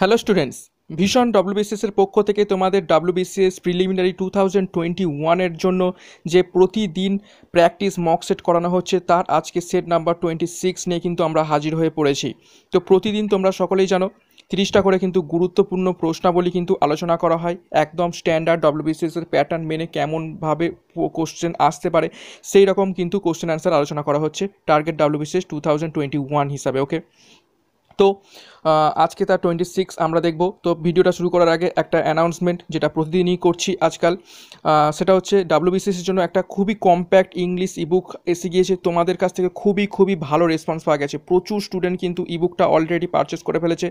hello students ভীষণ এর পক্ষ থেকে তোমাদের WBCS preliminary two thousand twenty ওয়ানের জন্য যে প্রতিদিন প্র্যাকটিস মক সেট করানো হচ্ছে তার আজকে সেট নাম্বার টোয়েন্টি সিক্স নিয়ে কিন্তু আমরা হাজির হয়ে পড়েছি তো প্রতিদিন তোমরা সকলেই জানো তিরিশটা করে কিন্তু গুরুত্বপূর্ণ প্রশ্নাবলী কিন্তু আলোচনা করা হয় একদম স্ট্যান্ডার্ড ডব্লিউবিসিএসের প্যাটার্ন মেনে কেমনভাবে কোশ্চেন আসতে পারে সেই রকম কিন্তু কোশ্চেন অ্যান্সার আলোচনা করা হচ্ছে target WBCS two thousand twenty one হিসাবে ওকে তো আজকে তার টোয়েন্টি সিক্স আমরা দেখব তো ভিডিওটা শুরু করার আগে একটা অ্যানাউন্সমেন্ট যেটা প্রতিদিনই করছি আজকাল সেটা হচ্ছে ডাব্লিউবিসিএসের জন্য একটা খুবই কম্প্যাক্ট ইংলিশ ইবুক এসে গিয়েছে তোমাদের কাছ থেকে খুবই খুবই ভালো রেসপন্স পাওয়া গেছে প্রচুর স্টুডেন্ট কিন্তু ইবুকটা অলরেডি পারচেস করে ফেলেছে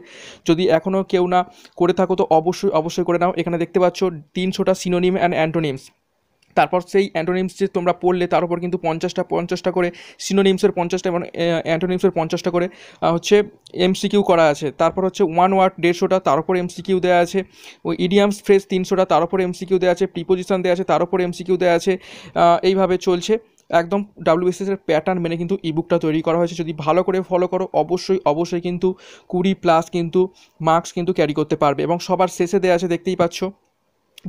যদি এখনও কেউ না করে থাকো তো অবশ্যই অবশ্যই করে নাও এখানে দেখতে পাচ্ছ তিনশোটা সিনোনিম অ্যান্ড অ্যান্টোনিমস তারপর সেই অ্যান্টোনিমস যে তোমরা পড়লে তার উপর কিন্তু পঞ্চাশটা পঞ্চাশটা করে সিনোনিমসের পঞ্চাশটা এবং অ্যান্টোনিমসের পঞ্চাশটা করে হচ্ছে এমসিকিউ করা আছে তারপর হচ্ছে ওয়ান ওয়ার্ড দেড়শোটা তার উপর এমসিকিউ দেওয়া আছে ওই ইডিয়ামস ফ্রেস তিনশোটা তার উপর এমসিকিউ দেওয়া আছে প্রিপোজিশন দেওয়া আছে তার উপর এমসিকিউ দেওয়া আছে এইভাবে চলছে একদম ডাব্লিউবিসিএসের প্যাটার্ন মেনে কিন্তু ইবুকটা তৈরি করা হয়েছে যদি ভালো করে ফলো করো অবশ্যই অবশ্যই কিন্তু কুড়ি প্লাস কিন্তু মার্কস কিন্তু ক্যারি করতে পারবে এবং সবার শেষে দেওয়া আছে দেখতেই পাচ্ছ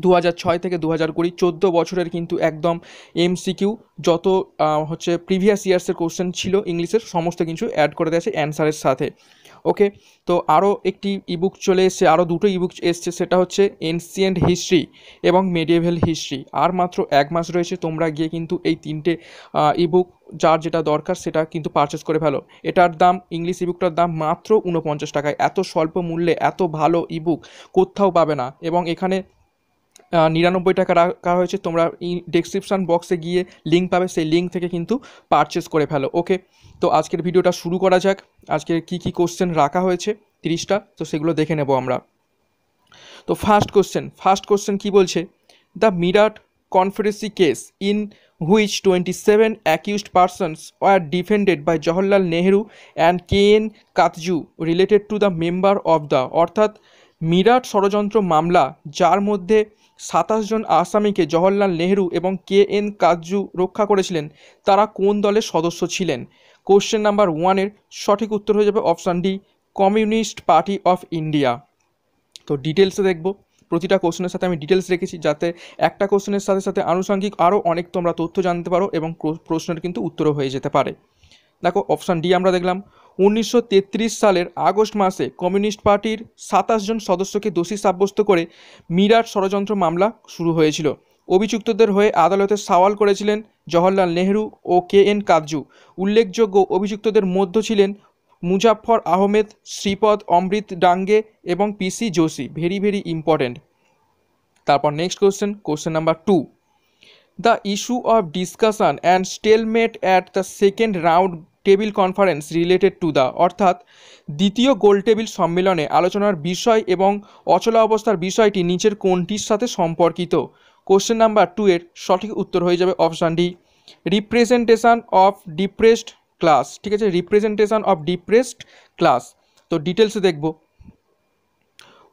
দু হাজার ছয় থেকে দু হাজার কুড়ি চোদ্দো বছরের কিন্তু একদম এমসিকিউ যত হচ্ছে প্রিভিয়াস ইয়ার্সের কোশ্চেন ছিল ইংলিশের সমস্ত কিছু অ্যাড করে দেওয়া অ্যান্সারের সাথে ওকে তো আরও একটি ইবুক চলে এসছে আরও দুটো ইবুক এসছে সেটা হচ্ছে এনসিয়েন্ট হিস্ট্রি এবং মেডিয়েভেল হিস্ট্রি আর মাত্র এক মাস রয়েছে তোমরা গিয়ে কিন্তু এই তিনটে ইবুক যার যেটা দরকার সেটা কিন্তু পারচেস করে ফেলো এটার দাম ইংলিশ ইবুকটার দাম মাত্র উনপঞ্চাশ টাকায় এত স্বল্প মূল্যে এত ভালো ইবুক কোথাও পাবে না এবং এখানে নিরানব্বই টাকা রাখা হয়েছে তোমরা ডেসক্রিপশান বক্সে গিয়ে লিঙ্ক পাবে সেই লিঙ্ক থেকে কিন্তু পারচেস করে ফেলো ওকে তো আজকের ভিডিওটা শুরু করা যাক আজকের কি কি কোশ্চেন রাখা হয়েছে তিরিশটা তো সেগুলো দেখে নেব আমরা তো ফার্স্ট কোশ্চেন ফার্স্ট কোশ্চেন কি বলছে the Meerut conspiracy case in which twenty seven accused persons were defended by Jawaharlal Nehru and K N Katju related to the member of the অর্থাৎ মিরাট ষড়যন্ত্র মামলা যার মধ্যে সাতাশ জন আসামিকে জওহরলাল নেহরু এবং কে এন কাজু রক্ষা করেছিলেন তারা কোন দলের সদস্য ছিলেন কোশ্চেন নাম্বার ওয়ানের সঠিক উত্তর হয়ে যাবে option D communist party of India তো ডিটেলসে দেখব প্রতিটা কোশ্চেনের সাথে আমি ডিটেলস রেখেছি যাতে একটা কোশ্চেনের সাথে সাথে আনুষঙ্গিক আরও অনেক তোমরা তথ্য জানতে পারো এবং প্রশ্নের কিন্তু উত্তরও হয়ে যেতে পারে দেখো অপশান ডি আমরা দেখলাম উনিশশো সালের আগস্ট মাসে কমিউনিস্ট পার্টির সাতাশ জন সদস্যকে দোষী সাব্যস্ত করে মিরাট ষড়যন্ত্র মামলা শুরু হয়েছিল অভিযুক্তদের হয়ে আদালতে সওয়াল করেছিলেন জওহরলাল নেহরু ও কে এন কাজু উল্লেখযোগ্য অভিযুক্তদের মধ্য ছিলেন মুজাফর আহমেদ শ্রীপদ অমৃত ডাঙ্গে এবং PC Joshi very very important তারপর next question question number two the issue of discussion and stalemate at the second round table conference related to the অর্থাৎ দ্বিতীয় গোল টেবিল সম্মেলনে আলোচনার বিষয় এবং অচলা অবস্থার বিষয়টি নিচের কোনটির সাথে সম্পর্কিত কোশ্চেন নাম্বার টু এর সঠিক উত্তর হয়ে যাবে option D representation of depressed class ঠিক আছে রিপ্রেজেন্টেশান অফ ডিপ্রেসড ক্লাস তো ডিটেলসে দেখবো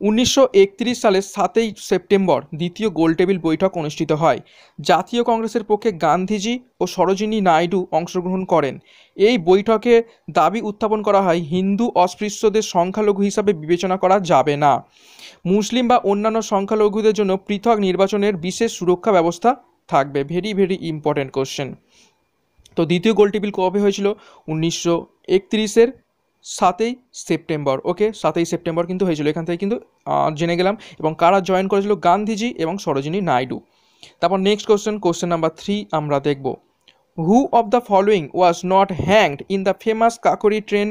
উনিশশো সালের সাতই সেপ্টেম্বর দ্বিতীয় গোলটেবিল বৈঠক অনুষ্ঠিত হয় জাতীয় কংগ্রেসের পক্ষে গান্ধীজি ও সরোজিনী নাইডু অংশগ্রহণ করেন এই বৈঠকে দাবি উত্থাপন করা হয় হিন্দু অস্পৃশ্যদের সংখ্যালঘু হিসাবে বিবেচনা করা যাবে না মুসলিম বা অন্যান্য সংখ্যালঘুদের জন্য পৃথক নির্বাচনের বিশেষ সুরক্ষা ব্যবস্থা থাকবে ভেরি ভেরি ইম্পর্ট্যান্ট কোশ্চেন তো দ্বিতীয় গোলটেবিল কবে হয়েছিল উনিশশো একত্রিশের সাতই সেপ্টেম্বর ওকে সাতই সেপ্টেম্বর কিন্তু হয়েছিল এখান থেকে কিন্তু জেনে গেলাম এবং কারা জয়েন করেছিল গান্ধীজি এবং সরোজিনী নাইডু তারপর next question question number three আমরা দেখব who of the following was not hanged in the famous Kakori train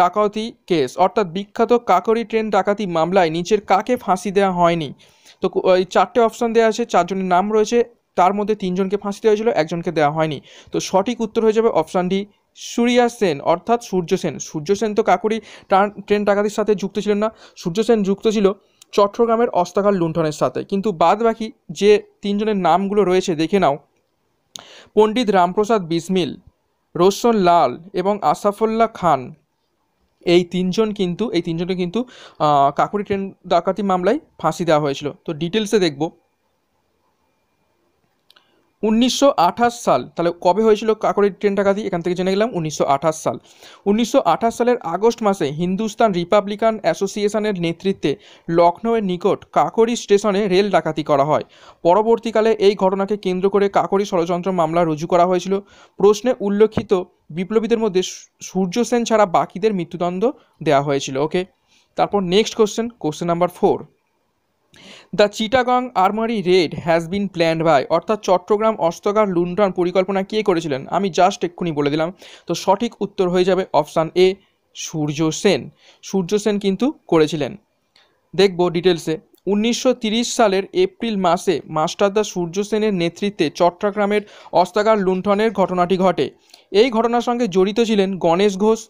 ডাকাতি কেস অর্থাৎ বিখ্যাত কাকরি ট্রেন ডাকাতি মামলায় নিচের কাকে ফাঁসি দেওয়া হয়নি তো এই চারটে অপশান দেওয়া আছে চারজনের নাম রয়েছে তার মধ্যে তিনজনকে ফাঁসি দেওয়া হয়েছিল একজনকে দেওয়া হয়নি তো সঠিক উত্তর হয়ে যাবে অপশান ডি সূর্যা সেন অর্থাৎ সূর্য সেন সূর্য সেন তো কাকুরি ট্রেন ডাকাতির সাথে যুক্ত ছিলেন না সূর্য সেন যুক্ত ছিল চট্টগ্রামের অস্তাকার লুণ্ঠনের সাথে কিন্তু বাদ বাকি যে তিনজনের নামগুলো রয়েছে দেখে নাও পণ্ডিত রামপ্রসাদ বিসমিল রোশন লাল এবং আসাফুল্লাহ খান এই তিনজন কিন্তু এই তিনজনকে কিন্তু কাকুরি ট্রেন ডাকাতি মামলায় ফাঁসি দেওয়া হয়েছিল তো ডিটেলসে দেখবো উনিশশো সাল তাহলে কবে হয়েছিল কাকরের ট্রেন ডাকাতি এখান থেকে জেনে গেলাম উনিশশো সাল উনিশশো সালের আগস্ট মাসে হিন্দুস্তান রিপাবলিকান অ্যাসোসিয়েশনের নেতৃত্বে লখনৌয়ের নিকট কাকরি স্টেশনে রেল ডাকাতি করা হয় পরবর্তীকালে এই ঘটনাকে কেন্দ্র করে কাকরি ষড়যন্ত্র মামলা রুজু করা হয়েছিল প্রশ্নে উল্লেখিত বিপ্লবীদের মধ্যে সূর্য সেন ছাড়া বাকিদের মৃত্যুদণ্ড দেওয়া হয়েছিল ওকে তারপর next question question number four the Chittagong armoury raid has been planned by অর্থাৎ চট্টগ্রাম অস্তগার লুণ্ঠন পরিকল্পনা কে করেছিলেন আমি জাস্ট এক্ষুনি বলে দিলাম তো সঠিক উত্তর হয়ে যাবে অপশান এ সূর্য সেন সূর্য সেন কিন্তু করেছিলেন দেখব ডিটেলসে উনিশশো সালের এপ্রিল মাসে মাস্টারদা সূর্য সেনের নেতৃত্বে চট্টগ্রামের অস্তাগার লুণ্ঠনের ঘটনাটি ঘটে এই ঘটনার সঙ্গে জড়িত ছিলেন গণেশ ঘোষ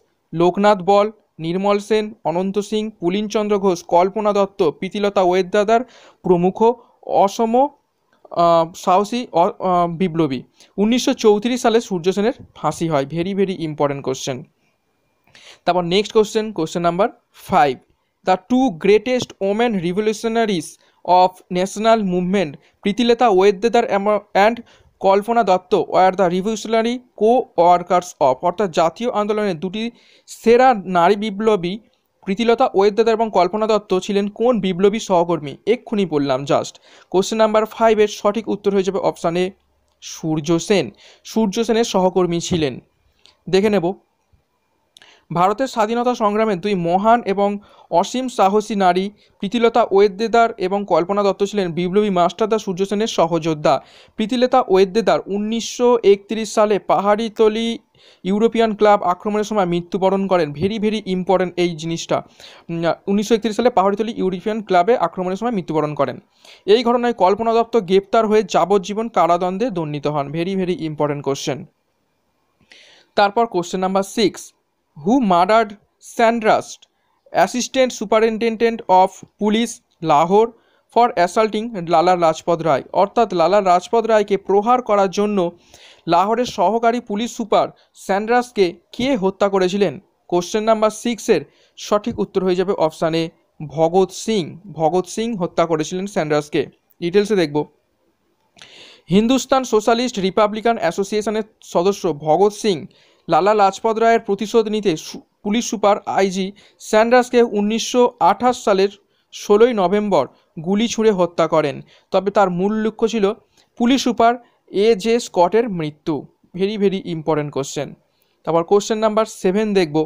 লোকনাথ বল নির্মল সেন অনন্ত সিং পুলিনচন্দ্র ঘোষ কল্পনা দত্ত প্রীতিলতা ওয়েদাদার প্রমুখ অসম সাহসী বিপ্লবী উনিশশো সালে সূর্য সেনের ফাঁসি হয় ভেরি ভেরি ইম্পর্টেন্ট কোশ্চেন তারপর next question question number five the two greatest women revolutionaries of national movement Pritilata Waddedar and Kalpana Dutta were the revolutionary coworkers of অর্থাৎ জাতীয় আন্দোলনের দুটি সেরা নারী বিপ্লবী প্রীতিলতা ওয়েদাদা এবং কল্পনা দত্ত ছিলেন কোন বিপ্লবী সহকর্মী এক্ষুনি বললাম জাস্ট কোশ্চেন নাম্বার ফাইভের সঠিক উত্তর হয়ে যাবে অপশানে সূর্য সেন সূর্য সেনের সহকর্মী ছিলেন দেখে নেব ভারতের স্বাধীনতা সংগ্রামে দুই মহান এবং অসীম সাহসী নারী প্রীতিলতা ওয়েদ্দেদার এবং কল্পনা দত্ত ছিলেন বিপ্লবী মাস্টারদা সূর্যসেনের সহযোদ্ধা প্রীতিলতা ওয়েদ্দেদার উনিশশো সালে পাহাড়িতলি ইউরোপিয়ান ক্লাব আক্রমণের সময় মৃত্যুবরণ করেন ভেরি ভেরি ইম্পর্টেন্ট এই জিনিসটা উনিশশো সালে পাহাড়িতলি ইউরোপিয়ান ক্লাবে আক্রমণের সময় মৃত্যুবরণ করেন এই ঘটনায় কল্পনা দত্ত গ্রেপ্তার হয়ে যাবজ্জীবন কারাদণ্ডে দণ্ডিত হন ভেরি ভেরি ইম্পর্টেন্ট কোশ্চেন তারপর question number six who murdered Saunders assistant superintendent of police Lahore for assaulting Lala Lajpat রায় অর্থাৎ লালা লাজপত রায়কে প্রহার করার জন্য লাহোরের সহকারী পুলিশ সুপার স্যান্ড্রাসকে কে হত্যা করেছিলেন কোশ্চেন নাম্বার সিক্সের সঠিক উত্তর হয়ে যাবে অপশানে ভগৎ সিং ভগৎ সিং হত্যা করেছিলেন স্যান্ড্রাসকে ডিটেলসে দেখব হিন্দুস্তান সোশ্যালিস্ট রিপাবলিকান অ্যাসোসিয়েশনের সদস্য ভগৎ সিং লালা লাজপত রায়ের প্রতিশোধ নিতে পুলিশ সুপার আইজি স্যান্ডার্সকে উনিশশো সালের ষোলোই নভেম্বর গুলি ছুঁড়ে হত্যা করেন তবে তার মূল লক্ষ্য ছিল পুলিশ সুপার এ জে স্কটের মৃত্যু ভেরি ভেরি ইম্পর্টেন্ট কোশ্চেন তারপর কোশ্চেন নাম্বার সেভেন দেখব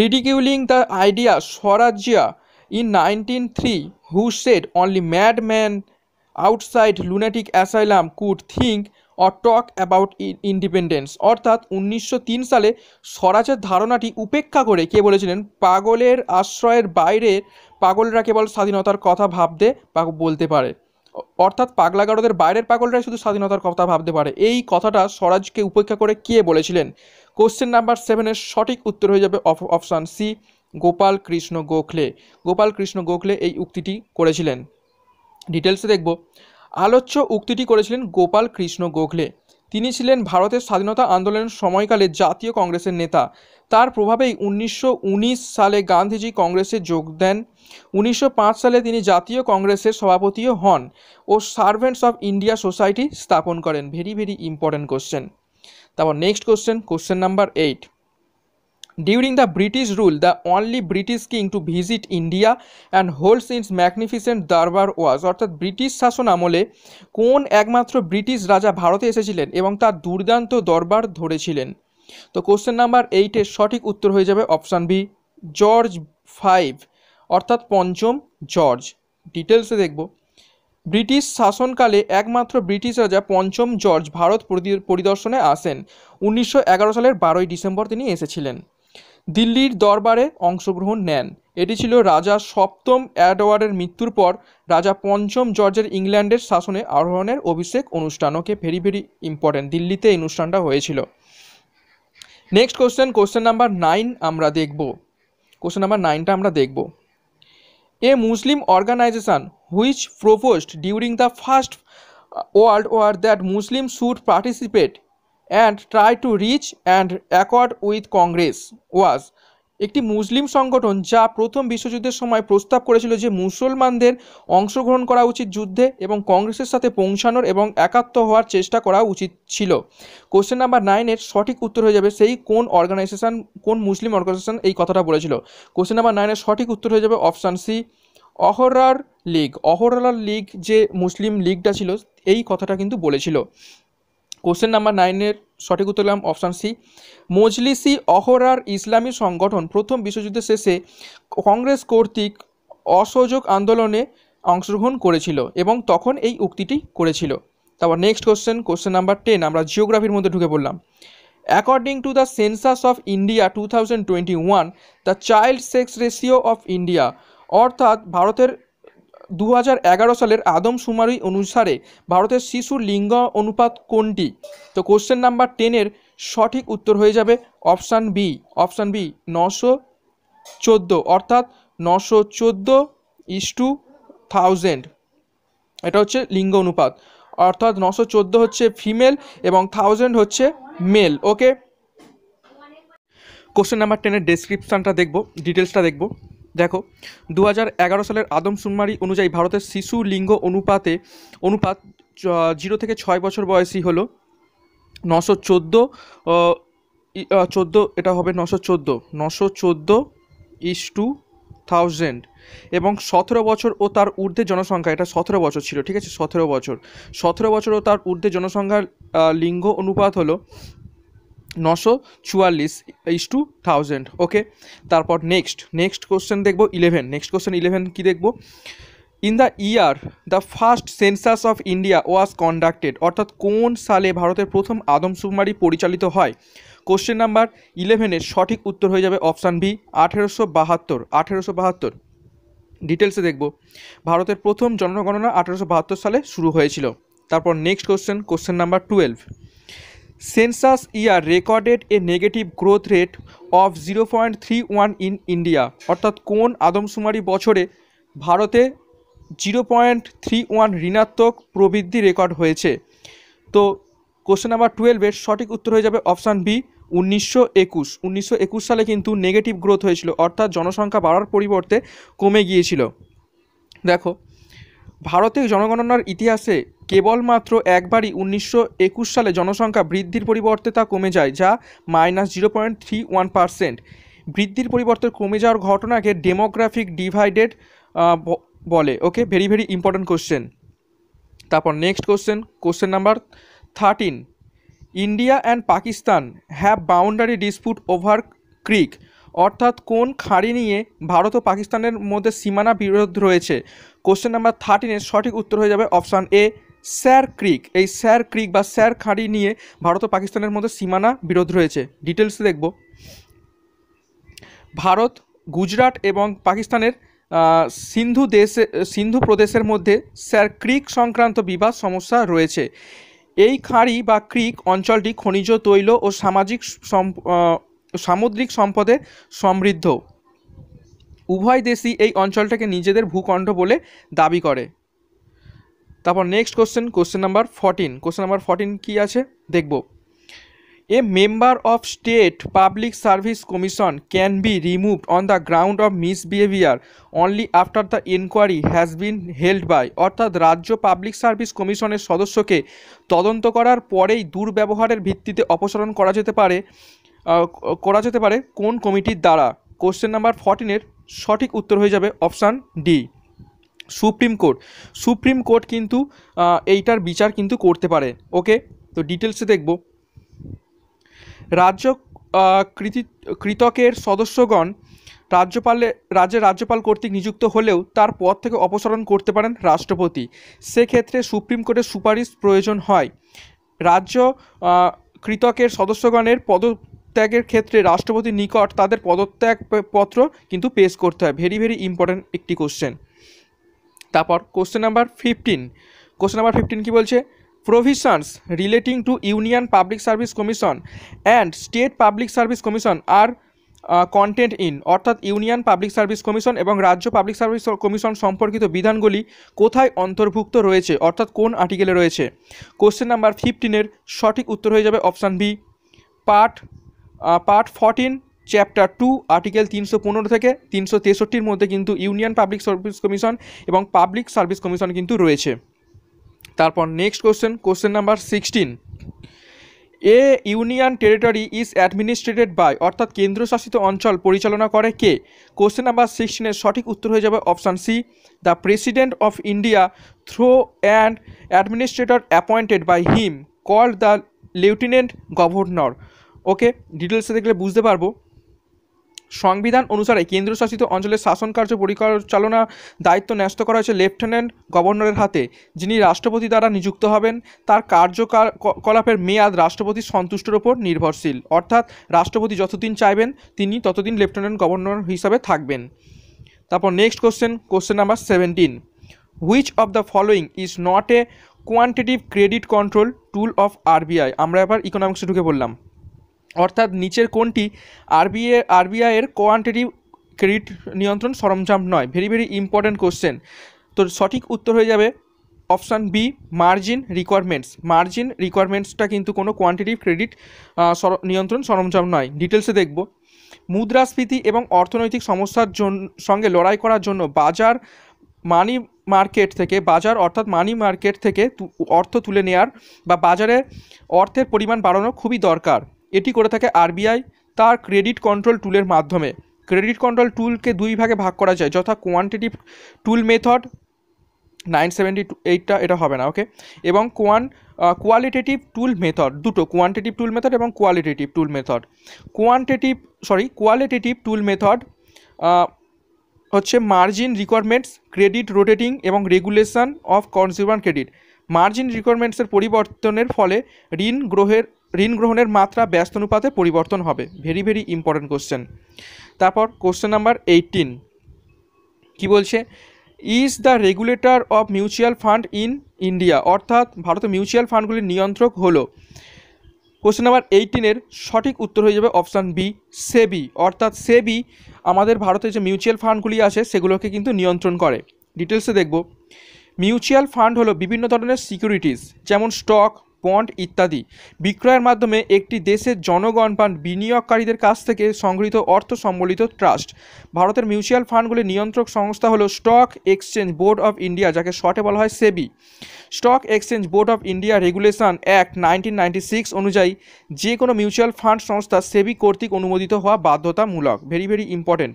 ridiculing the idea Swarajya in nineteen three who said only mad man outside lunatic asylum could think or talk about independence অর্থাৎ উনিশশো সালে স্বরাজের ধারণাটি উপেক্ষা করে কে বলেছিলেন পাগলের আশ্রয়ের বাইরে পাগলরা কেবল স্বাধীনতার কথা ভাবতে বা বলতে পারে অর্থাৎ পাগলাগারদের বাইরের পাগলরাই শুধু স্বাধীনতার কথা ভাবতে পারে এই কথাটা স্বরাজকে উপেক্ষা করে কে বলেছিলেন কোশ্চেন নাম্বার সেভেনের সঠিক উত্তর হয়ে যাবে অপশান সি গোপাল কৃষ্ণ গোখলে গোপাল কৃষ্ণ গোখলে এই উক্তিটি করেছিলেন ডিটেলসে দেখব আলোচ্য উক্তিটি করেছিলেন গোপাল কৃষ্ণ গোখলে তিনি ছিলেন ভারতের স্বাধীনতা আন্দোলনের সময়কালে জাতীয় কংগ্রেসের নেতা তার প্রভাবেই উনিশশো সালে গান্ধীজি কংগ্রেসে যোগ দেন উনিশশো সালে তিনি জাতীয় কংগ্রেসের সভাপতিও হন ও সার্ভেন্টস অফ ইন্ডিয়া সোসাইটি স্থাপন করেন ভেরি ভেরি ইম্পর্ট্যান্ট কোশ্চেন তারপর next question question number eight during the British rule the only British king to visit India and hold its magnificent durbar was অর্থাৎ ব্রিটিশ শাসন আমলে কোন একমাত্র ব্রিটিশ রাজা ভারতে এসেছিলেন এবং তার দুর্দান্ত দরবার ধরেছিলেন তো কোশ্চেন নাম্বার এইটের সঠিক উত্তর হয়ে যাবে অপশান বি জর্জ ফাইভ অর্থাৎ পঞ্চম জর্জ ডিটেলসে দেখব ব্রিটিশ শাসনকালে একমাত্র ব্রিটিশ রাজা পঞ্চম জর্জ ভারত পরিদর্শনে আসেন উনিশশো সালের বারোই ডিসেম্বর তিনি এসেছিলেন দিল্লির দরবারে অংশগ্রহণ নেন এটি ছিল রাজা সপ্তম অ্যাডওয়ার্ডের মৃত্যুর পর রাজা পঞ্চম জর্জের ইংল্যান্ডের শাসনে আরোহণের অভিষেক অনুষ্ঠান ওকে ভেরি ভেরি ইম্পর্টেন্ট দিল্লিতে এই অনুষ্ঠানটা হয়েছিল next question question number nine আমরা দেখব কোশ্চেন নাম্বার নাইনটা আমরা দেখব a Muslim organisation which proposed during the first world war that Muslim should participate and try to reach and accord with Congress was একটি মুসলিম সংগঠন যা প্রথম বিশ্বযুদ্ধের সময় প্রস্তাব করেছিল যে মুসলমানদের অংশগ্রহণ করা উচিত যুদ্ধে এবং কংগ্রেসের সাথে পৌঁছানোর এবং একাত্ম হওয়ার চেষ্টা করা উচিত ছিল কোশ্চেন নাম্বার নাইনের সঠিক উত্তর হয়ে যাবে সেই কোন অর্গানাইজেশন কোন মুসলিম অর্গানাইজেশন এই কথাটা বলেছিল কোশ্চেন নাম্বার নাইনের সঠিক উত্তর হয়ে যাবে option C Ahrar League Ahrar League যে মুসলিম লীগটা ছিল এই কথাটা কিন্তু বলেছিল কোশ্চেন নাম্বার নাইনের সঠিক উত্তর হলাম অপশান সি মজলিসি অহরার ইসলামী সংগঠন প্রথম বিশ্বযুদ্ধের শেষে কংগ্রেস কর্তৃক অসহযোগ আন্দোলনে অংশগ্রহণ করেছিল এবং তখন এই উক্তিটি করেছিল তারপর next question question number ten আমরা জিওগ্রাফির মধ্যে ঢুকে পড়লাম according to the census of India two thousand twenty one the child sex ratio of India অর্থাৎ ভারতের দু সালের আদম সুমারি অনুসারে ভারতের শিশুর লিঙ্গ অনুপাত কোনটি তো কোশ্চেন নাম্বার টেনের সঠিক উত্তর হয়ে যাবে অপশান বি অপশান বি নশো চোদ্দো অর্থাৎ নশো চোদ্দো ইস টু থাউজেন্ড এটা হচ্ছে লিঙ্গ অনুপাত অর্থাৎ নশো চোদ্দো হচ্ছে ফিমেল এবং থাউজেন্ড হচ্ছে মেল ওকে কোশ্চেন নাম্বার টেনের ডেসক্রিপশানটা দেখব ডিটেলসটা দেখব দেখো দু সালের আদম আদমশুমারি অনুযায়ী ভারতের শিশু লিঙ্গ অনুপাতে অনুপাত জিরো থেকে ছয় বছর বয়সী হলো নশো চোদ্দো চোদ্দো এটা হবে নশো চোদ্দো নশো চোদ্দো ইস টু থাউজেন্ড এবং সতেরো বছর ও তার ঊর্ধ্বে জনসংখ্যা এটা সতেরো বছর ছিল ঠিক আছে সতেরো বছর সতেরো বছর ও তার ঊর্ধ্বে জনসংখ্যার লিঙ্গ অনুপাত হলো নশো চুয়াল্লিশ ইস টু থাউজেন্ড ওকে তারপর নেক্সট নেক্সট কোশ্চেন দেখবো ইলেভেন নেক্সট কোশ্চেন ইলেভেন কী দেখবো in the year the first census of India was conducted অর্থাৎ কোন সালে ভারতের প্রথম আদমশুমারি পরিচালিত হয় কোশ্চেন নাম্বার ইলেভেনের সঠিক উত্তর হয়ে যাবে অপশান বি আঠেরোশো বাহাত্তর আঠেরোশো বাহাত্তর ডিটেলসে দেখব ভারতের প্রথম জনগণনা আঠেরোশো বাহাত্তর সালে শুরু হয়েছিল তারপর next question question number twelve a negative growth rate of zero point three one in India অর্থাৎ কোন আদমশুমারি বছরে ভারতে জিরো পয়েন্ট থ্রি ওয়ান ঋণাত্মক প্রবৃদ্ধি রেকর্ড হয়েছে তো কোশ্চেন নাম্বার টুয়েলভের সঠিক উত্তর হয়ে যাবে অপশান বি উনিশশো একুশ উনিশশো একুশ সালে কিন্তু নেগেটিভ গ্রোথ হয়েছিল অর্থাৎ জনসংখ্যা বাড়ার পরিবর্তে কমে গিয়েছিল দেখো ভারতের জনগণনার ইতিহাসে কেবলমাত্র একবারই উনিশশো একুশ সালে জনসংখ্যা বৃদ্ধির পরিবর্তে তা কমে যায় যা minus zero point three one percent বৃদ্ধির পরিবর্তে কমে যাওয়ার ঘটনাকে ডেমোগ্রাফিক ডিভাইডেড বলে okay very very important question তারপর next question question number thirteen India and Pakistan have boundary dispute over creek অর্থাৎ কোন খাঁড়ি নিয়ে ভারত ও পাকিস্তানের মধ্যে সীমানা বিরোধ রয়েছে কোশ্চেন নাম্বার থার্টিনের সঠিক উত্তর হয়ে যাবে অপশান এ স্যার ক্রিক এই স্যার ক্রিক বা স্যার খাঁড়ি নিয়ে ভারত ও পাকিস্তানের মধ্যে সীমানা বিরোধ রয়েছে ডিটেলস দেখব ভারত গুজরাট এবং পাকিস্তানের সিন্ধু দেশে সিন্ধু প্রদেশের মধ্যে স্যার ক্রিক সংক্রান্ত বিবাদ সমস্যা রয়েছে এই খাঁড়ি বা ক্রিক অঞ্চলটি খনিজ তৈল ও সামাজিক সামুদ্রিক সম্পদে সমৃদ্ধ উভয় দেশই এই অঞ্চলটাকে নিজেদের ভূখণ্ড বলে দাবি করে তারপর next question question number fourteen question number fourteen কী আছে দেখব a member of state public service commission can be removed on the ground of misbehaviour only after the inquiry has been held by অর্থাৎ রাজ্য public service কমিশনের সদস্যকে তদন্ত করার পরেই দুর্ব্যবহারের ভিত্তিতে অপসারণ করা যেতে পারে করা যেতে পারে কোন কমিটির দ্বারা কোশ্চেন নাম্বার ফর্টিনের সঠিক উত্তর হয়ে যাবে option D supreme court supreme court কিন্তু এইটার বিচার কিন্তু করতে পারে ওকে তো ডিটেলসে দেখব রাজ্য কৃতি কৃতকের সদস্যগণ রাজ্যপালে রাজ্যের রাজ্যপাল কর্তৃক নিযুক্ত হলেও তার পদ থেকে অপসারণ করতে পারেন রাষ্ট্রপতি সেক্ষেত্রে সুপ্রিম কোর্টের সুপারিশ প্রয়োজন হয় রাজ্য কৃতকের সদস্যগণের পদ পদত্যাগের ক্ষেত্রে রাষ্ট্রপতির নিকট তাদের পদত্যাগ পত্র কিন্তু পেশ করতে হয় ভেরি ভেরি ইম্পর্ট্যান্ট একটি কোশ্চেন তারপর question number fifteen question number fifteen কী বলছে provisions relating to union public service commission and state public service commission are contained in অর্থাৎ ইউনিয়ন পাবলিক সার্ভিস কমিশন এবং রাজ্য পাবলিক সার্ভিস কমিশন সম্পর্কিত বিধানগুলি কোথায় অন্তর্ভুক্ত রয়েছে অর্থাৎ কোন আর্টিকেলে রয়েছে কোশ্চেন নাম্বার ফিফটিনের সঠিক উত্তর হয়ে যাবে option B part part fourteen chapter two article তিনশো পনেরো থেকে তিনশো তেষট্টির মধ্যে কিন্তু ইউনিয়ন পাবলিক সার্ভিস কমিশন এবং পাবলিক সার্ভিস কমিশন কিন্তু রয়েছে তারপর next question question number sixteen a union territory is administered by অর্থাৎ কেন্দ্রশাসিত অঞ্চল পরিচালনা করে কে কোশ্চেন নাম্বার সিক্সটিনের সঠিক উত্তর হয়ে যাবে option C the president of India through and administrator appointed by him called the lieutenant governor okay ডিটেলসে দেখলে বুঝতে পারবো সংবিধান অনুসারে কেন্দ্রশাসিত অঞ্চলের শাসন কার্য পরিচালনা দায়িত্ব ন্যস্ত করা হয়েছে লেফটেন্যান্ট গভর্নরের হাতে যিনি রাষ্ট্রপতি দ্বারা নিযুক্ত হবেন তার কার্যকলাপের মেয়াদ রাষ্ট্রপতির সন্তুষ্টের ওপর নির্ভরশীল অর্থাৎ রাষ্ট্রপতি যতদিন চাইবেন তিনি ততদিন লেফটেন্যান্ট গভর্নর হিসাবে থাকবেন তারপর next question question number seventeen which of the following is not a quantitative credit control tool of RBI আমরা এবার ইকোনমিক্সে ঢুকে বললাম অর্থাৎ নিচের কোনটি আরবিএ আরবিআইয়ের কোয়ান্টিটিভ ক্রেডিট নিয়ন্ত্রণ সরঞ্জাম নয় ভেরি ভেরি ইম্পর্ট্যান্ট কোশ্চেন তো সঠিক উত্তর হয়ে যাবে option B margin requirements margin রিকোয়ারমেন্টসটা কিন্তু কোনো কোয়ান্টিটিভ ক্রেডিট নিয়ন্ত্রণ সরঞ্জাম নয় ডিটেলসে দেখব মুদ্রাস্ফীতি এবং অর্থনৈতিক সমস্যার জন্য সঙ্গে লড়াই করার জন্য বাজার মানি মার্কেট থেকে বাজার অর্থাৎ মানি মার্কেট থেকে অর্থ তুলে নেওয়ার বা বাজারে অর্থের পরিমাণ বাড়ানো খুবই দরকার এটি করে থাকে আরবিআই তার ক্রেডিট কন্ট্রোল টুলের মাধ্যমে ক্রেডিট কন্ট্রোল টুলকে দুই ভাগে ভাগ করা যায় যথা quantitative tool method nine seventy two এইটটা এটা হবে না ওকে এবং কোয়ান কোয়ালিটেটিভ টুল মেথড দুটো কোয়ান্টিটিভ টুল মেথড এবং qualitative tool method quantitative sorry qualitative tool method হচ্ছে মার্জিন রিকোয়ারমেন্টস ক্রেডিট রোটেটিং এবং regulation of consumer credit margin রিকোয়ারমেন্টসের পরিবর্তনের ফলে ঋণ গ্রহের ঋণ গ্রহণের মাত্রা ব্যস্ত অনুপাতে পরিবর্তন হবে ভেরি ভেরি ইম্পর্ট্যান্ট কোশ্চেন তারপর কোশ্চেন নাম্বার এইটিন কি বলছে is the regulator of mutual fund in India অর্থাৎ ভারতে মিউচুয়াল ফান্ডগুলির নিয়ন্ত্রক হলো কোশ্চেন নাম্বার এইটিনের সঠিক উত্তর হয়ে যাবে অপশান বি সেবি অর্থাৎ সেবি আমাদের ভারতের যে মিউচুয়াল ফান্ডগুলি আছে সেগুলোকে কিন্তু নিয়ন্ত্রণ করে ডিটেলসে দেখব মিউচুয়াল ফান্ড হলো বিভিন্ন ধরনের সিকিউরিটিস যেমন স্টক বন্ড ইত্যাদি বিক্রয়ের মাধ্যমে একটি দেশের জনগণ বা বিনিয়োগকারীদের কাছ থেকে সংগৃহীত অর্থ সম্বলিত ট্রাস্ট ভারতের মিউচুয়াল ফান্ডগুলির নিয়ন্ত্রক সংস্থা হল stock exchange board of India যাকে শর্টে বলা হয় SEBI stock exchange board of India regulation act nineteen অনুযায়ী যে কোনো মিউচুয়াল ফান্ড সংস্থা সেবি কর্তৃক অনুমোদিত হওয়া বাধ্যতামূলক ভেরি ভেরি ইম্পর্টেন্ট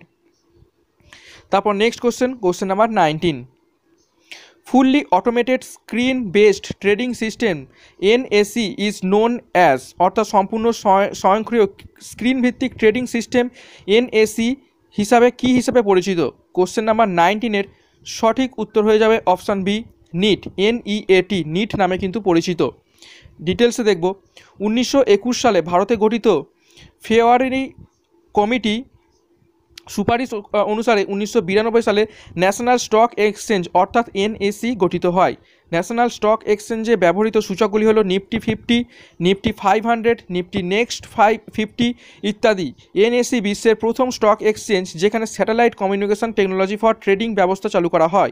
তারপর next question question number nineteen fully automated screen based trading system NSE is known as অর্থাৎ সম্পূর্ণ স্বয়ংক্রিয় স্ক্রিন ভিত্তিক ট্রেডিং সিস্টেম এনএসি হিসাবে কি হিসাবে পরিচিত কোশ্চেন নাম্বার নাইনটিনের সঠিক উত্তর হয়ে যাবে option B NEAT N E A T NEAT নামে কিন্তু পরিচিত ডিটেলসে দেখব উনিশশো সালে ভারতে গঠিত ফেব্রুয়ারি কমিটি সুপারিশ অনুসারে উনিশশো সালে ন্যাশনাল স্টক এক্সচেঞ্জ অর্থাৎ এনএসি গঠিত হয় ন্যাশনাল স্টক এক্সচেঞ্জে ব্যবহৃত সূচকগুলি হলো Nifty fifty Nifty five hundred Nifty next fifty ফিফটি ইত্যাদি এনএসি বিশ্বের প্রথম স্টক এক্সচেঞ্জ যেখানে satellite communication technology for trading ব্যবস্থা চালু করা হয়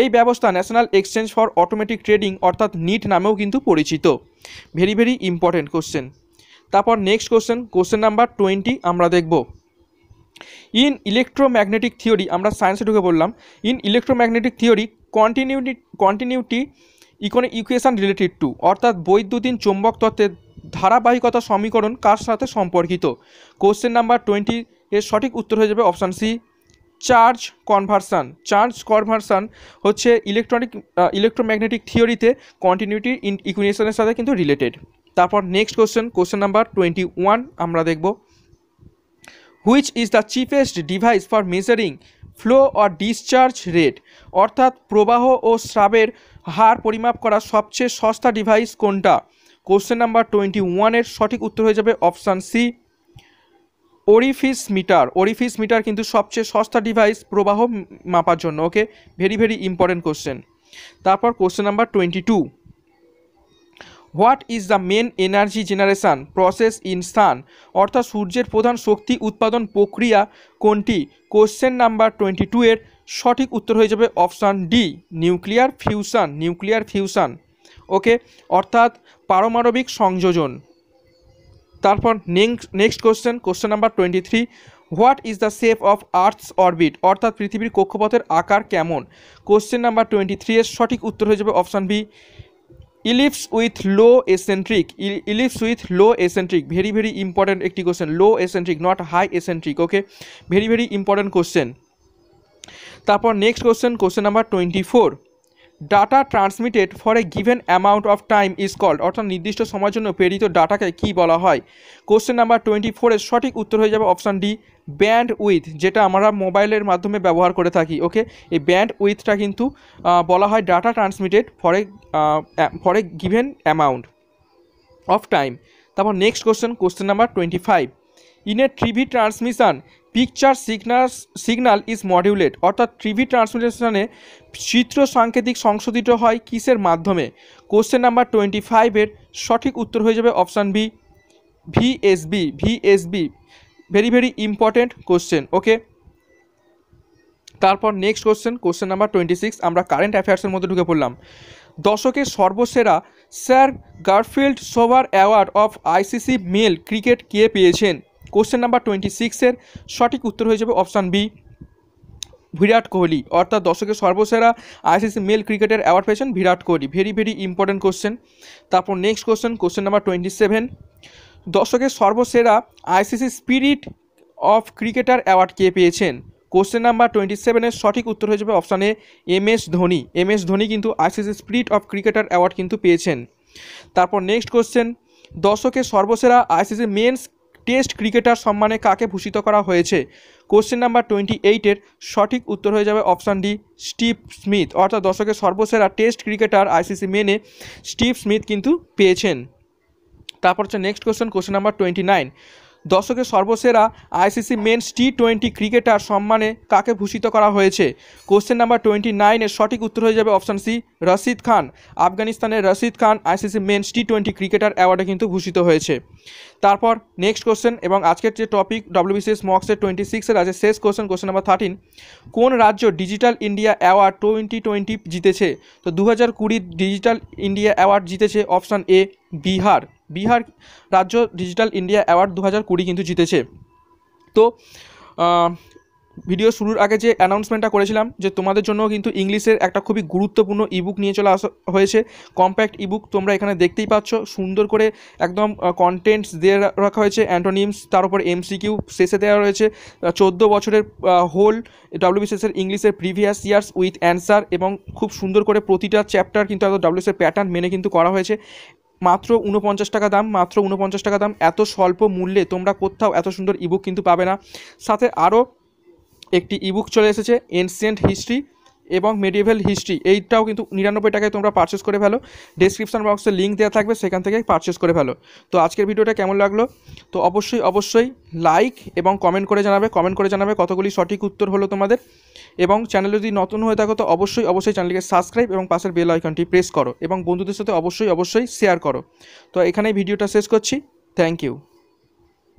এই ব্যবস্থা national exchange for automatic trading অর্থাৎ নিট নামেও কিন্তু পরিচিত ভেরি ভেরি ইম্পর্টেন্ট কোশ্চেন তারপর next question question number twenty আমরা দেখব ইন ইলেকট্রোম্যাগনেটিক থিওরি আমরা সায়েন্সে ঢুকে বললাম in electromagnetic theory continuity continuity ইকোনো ইকুয়েশান রিলেটেড টু অর্থাৎ বৈদ্যুতিন চুম্বক তত্ত্বের ধারাবাহিকতা সমীকরণ কার সাথে সম্পর্কিত কোশ্চেন নাম্বার টোয়েন্টি এর সঠিক উত্তর হয়ে যাবে option C charge conversion charge conversion হচ্ছে ইলেকট্রনিক ইলেকট্রোম্যাগনেটিক থিওরিতে কন্টিনিউটি ইন ইকুয়েশানের সাথে কিন্তু রিলেটেড তারপর next question question number twenty one আমরা দেখব which is the cheapest device for measuring flow or discharge rate অর্থাৎ প্রবাহ ও স্রাবের হার পরিমাপ করা সবচেয়ে সস্তা ডিভাইস কোনটা কোশ্চেন নাম্বার টোয়েন্টি ওয়ানের সঠিক উত্তর হয়ে যাবে option C orifice meter orifice meter কিন্তু সবচেয়ে সস্তা ডিভাইস প্রবাহ মাপার জন্য okay very very important question তারপর question number twenty two what is the main energy generation process in sun অর্থাৎ সূর্যের প্রধান শক্তি উৎপাদন প্রক্রিয়া কোনটি কোশ্চেন নাম্বার টোয়েন্টি টু এর সঠিক উত্তর হয়ে যাবে option D nuclear fusion nuclear fusion okay অর্থাৎ পারমাণবিক সংযোজন তারপর next question question number twenty three what is the shape of earth's orbit অর্থাৎ পৃথিবীর কক্ষপথের আকার কেমন কোশ্চেন নাম্বার টোয়েন্টি থ্রি এর সঠিক উত্তর হয়ে যাবে option B ellipse with low eccentric ellipse with low eccentric very very important একটি question low eccentric not high eccentric okay very very important question তারপর next question question number twenty four data transmitted for a given amount of time is called অর্থাৎ নির্দিষ্ট সময়ের জন্য প্রেরিত ডাটাকে কি বলা হয় কোশ্চেন নাম্বার টোয়েন্টি ফোরের সঠিক উত্তর হয়ে যাবে অপশান ডি ব্যান্ড উইথ যেটা আমরা মোবাইলের মাধ্যমে ব্যবহার করে থাকি ওকে এই ব্যান্ড উইথটা কিন্তু বলা হয় data transmitted for a for a given amount of time তারপর next question question number twenty five in a TV transmission picture signal signal is modulate অর্থাৎ ট্রিভি ট্রান্সমিশনে চিত্র সাংকেতিক সংশোধিত হয় কিসের মাধ্যমে কোশ্চেন নাম্বার টোয়েন্টি ফাইভের সঠিক উত্তর হয়ে যাবে option B VSB VSB very very important question okay তারপর next question question number twenty six আমরা কারেন্ট অ্যাফেয়ার্সের মধ্যে ঢুকে পড়লাম দশকের সর্বসেরা sir Garfield Sobers award of ICC male cricket কে পেয়েছেন কোশ্চেন নাম্বার টোয়েন্টি সিক্সের সঠিক উত্তর হয়ে যাবে অপশান বি বিরাট কোহলি অর্থাৎ দশকের সর্বসেরা আইসিসি মেল ক্রিকেটের অ্যাওয়ার্ড পেয়েছেন Virat Kohli very very important question তারপর next question question number twenty seven দশকের সর্বসেরা ICC spirit of cricketer award কে পেয়েছেন কোশ্চেন নাম্বার টোয়েন্টি সেভেনের সঠিক উত্তর হয়ে যাবে অপশানে M S Dhoni M S Dhoni কিন্তু ICC spirit of cricketer award কিন্তু পেয়েছেন তারপর নেক্সট কোশ্চেন দশকের সর্বসেরা আইসিসি মেন্স টেস্ট ক্রিকেটার সম্মানে কাকে ভূষিত করা হয়েছে কোশ্চেন নাম্বার টোয়েন্টি এইটের সঠিক উত্তর হয়ে যাবে অপশান ডি স্টিভ স্মিথ অর্থাৎ দশকের সর্বসেরা টেস্ট ক্রিকেটার আইসিসি মেনে স্টিভ স্মিথ কিন্তু পেয়েছেন তারপর হচ্ছে next question question number twenty nine দশকের সর্বসেরা ICC men's T twenty cricketer সম্মানে কাকে ভূষিত করা হয়েছে কোশ্চেন নাম্বার টোয়েন্টি নাইনের সঠিক উত্তর হয়ে যাবে অপশান সি রশিদ খান আফগানিস্তানের Rashid Khan ICC men's T twenty cricketer অ্যাওয়ার্ডে কিন্তু ভূষিত হয়েছে তারপর নেক্সট কোশ্চেন এবং আজকের যে টপিক ডব্লিউবিসিএস মক্সের টোয়েন্টি সিক্সের আছে শেষ কোশ্চেন কোশ্চেন নাম্বার থার্টিন কোন রাজ্য digital India award twenty twenty জিতেছে তো দু হাজার কুড়ির ডিজিটাল ইন্ডিয়া অ্যাওয়ার্ড জিতেছে অপশান এ বিহার বিহার রাজ্য ডিজিটাল ইন্ডিয়া অ্যাওয়ার্ড দু হাজার কুড়ি কিন্তু জিতেছে তো ভিডিও শুরুর আগে যে অ্যানাউন্সমেন্টটা করেছিলাম যে তোমাদের জন্য কিন্তু ইংলিশের একটা খুবই গুরুত্বপূর্ণ ইবুক নিয়ে চলে আসা হয়েছে কম্প্যাক্ট ইবুক তোমরা এখানে দেখতেই পাচ্ছ সুন্দর করে একদম কন্টেন্টস দেওয়া রাখা হয়েছে অ্যান্টোনিমস তার উপর এমসিকিউ শেষে দেওয়া রয়েছে চোদ্দ বছরের হোল ডাব্লিউবিসিএসের ইংলিশের প্রিভিয়াস ইয়ার্স উইথ অ্যান্সার এবং খুব সুন্দর করে প্রতিটা চ্যাপ্টার কিন্তু একদম ডাব্লিউসিএর প্যাটার্ন মেনে কিন্তু করা হয়েছে মাত্র উনপঞ্চাশ টাকা দাম মাত্র উনপঞ্চাশ টাকা দাম এত স্বল্প মূল্যে তোমরা কোথাও এত সুন্দর ইবুক কিন্তু পাবে না সাথে আরও একটি ইবুক চলে এসেছে এনসিয়েন্ট হিস্ট্রি এবং মেডিভেল হিস্ট্রি এইটাও কিন্তু নিরানব্বই টাকায় তোমরা পারচেস করে ফেলো ডিসক্রিপশান বক্সে লিঙ্ক দেওয়া থাকবে সেখান থেকে পারচেস করে ফেলো তো আজকের ভিডিওটা কেমন লাগলো তো অবশ্যই অবশ্যই লাইক এবং কমেন্ট করে জানাবে কমেন্ট করে জানাবে কতগুলি সঠিক উত্তর হলো তোমাদের এবং চ্যানেল যদি নতুন হয়ে থাকো তো অবশ্যই অবশ্যই চ্যানেলকে সাবস্ক্রাইব এবং পাশের বেল আইকনটি প্রেস করো এবং বন্ধুদের সাথে অবশ্যই অবশ্যই শেয়ার করো তো এখানেই ভিডিওটা শেষ করছি থ্যাংক ইউ